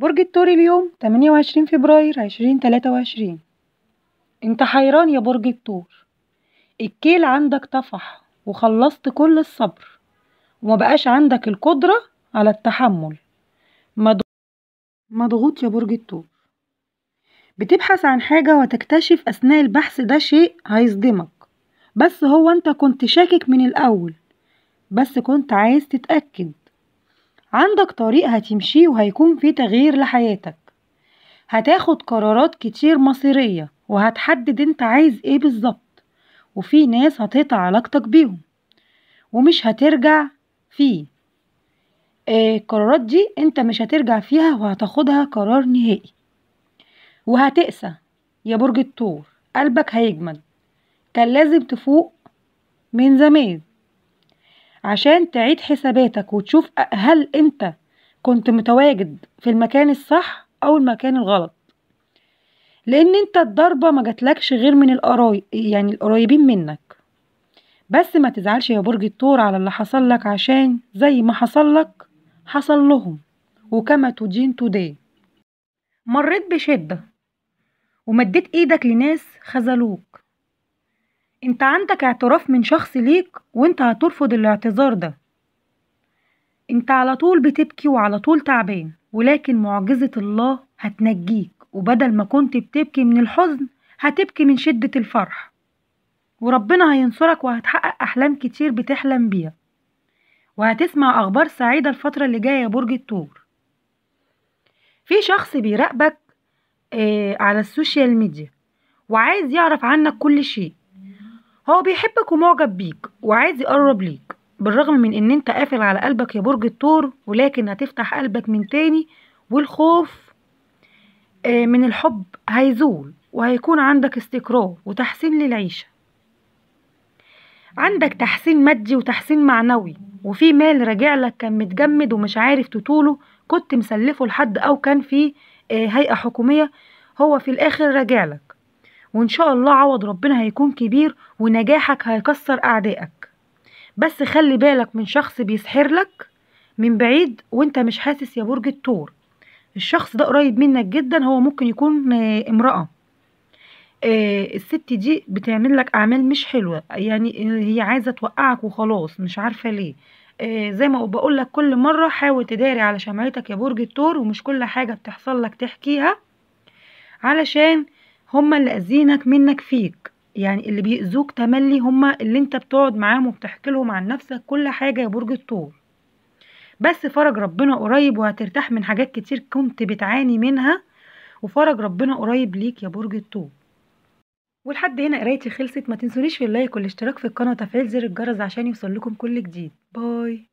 برج التور اليوم 28 فبراير 2023 انت حيران يا برج التور الكيل عندك طفح وخلصت كل الصبر وما بقاش عندك القدرة على التحمل مضغوط يا برج التور بتبحث عن حاجة وتكتشف أثناء البحث ده شيء هيصدمك بس هو أنت كنت شاكك من الأول بس كنت عايز تتأكد عندك طريق هتمشيه وهيكون فيه تغيير لحياتك هتاخد قرارات كتير مصيرية وهتحدد انت عايز ايه بالظبط وفي ناس هتقطع علاقتك بيهم ومش هترجع فيه آه القرارات دي انت مش هترجع فيها وهتاخدها قرار نهائي وهتقسى يا برج الطور قلبك هيجمد كان لازم تفوق من زمان عشان تعيد حساباتك وتشوف هل انت كنت متواجد في المكان الصح او المكان الغلط لان انت الضربه ما جاتلكش غير من القرايب يعني القريبين منك بس ما تزعلش يا برج الثور على اللي حصل لك عشان زي ما حصل لك حصل لهم وكما تدين تدي مريت بشده ومديت ايدك لناس خذلوك انت عندك اعتراف من شخص ليك وانت هترفض الاعتذار ده انت على طول بتبكي وعلى طول تعبان ولكن معجزة الله هتنجيك وبدل ما كنت بتبكي من الحزن هتبكي من شدة الفرح وربنا هينصرك وهتحقق أحلام كتير بتحلم بيها وهتسمع أخبار سعيدة الفترة اللي جاية برج التور في شخص بيراقبك آه، على السوشيال ميديا وعايز يعرف عنك كل شيء هو بيحبك ومعجب بيك وعايز يقرب ليك بالرغم من ان انت قافل على قلبك يا برج الثور ولكن هتفتح قلبك من تاني والخوف آه، من الحب هيزول وهيكون عندك استقرار وتحسين للعيشة عندك تحسين مادي وتحسين معنوي وفي مال راجع لك كان متجمد ومش عارف تطوله كنت مسلفه لحد او كان في آه، هيئة حكومية هو في الاخر راجع لك وإن شاء الله عوض ربنا هيكون كبير ونجاحك هيكسر أعدائك بس خلي بالك من شخص بيسحر لك من بعيد وانت مش حاسس يا برج الثور الشخص ده قريب منك جدا هو ممكن يكون آه، امرأة آه، الست دي بتعمل لك أعمال مش حلوة يعني هي عايزة توقعك وخلاص مش عارفة ليه آه، زي ما بقول لك كل مرة حاول تداري على شمعتك يا برج الثور ومش كل حاجة بتحصل لك تحكيها علشان هما اللي أذينك منك فيك يعني اللي بيأذوك تملي هما اللي انت بتقعد معاهم وبتحكي لهم عن نفسك كل حاجة يا برج الثور بس فرج ربنا قريب وهترتاح من حاجات كتير كنت بتعاني منها وفرج ربنا قريب ليك يا برج الثور ولحد هنا قرايتي خلصت ما تنسونيش في اللايك والاشتراك في القناة وتفعيل زر الجرس عشان يوصل لكم كل جديد باي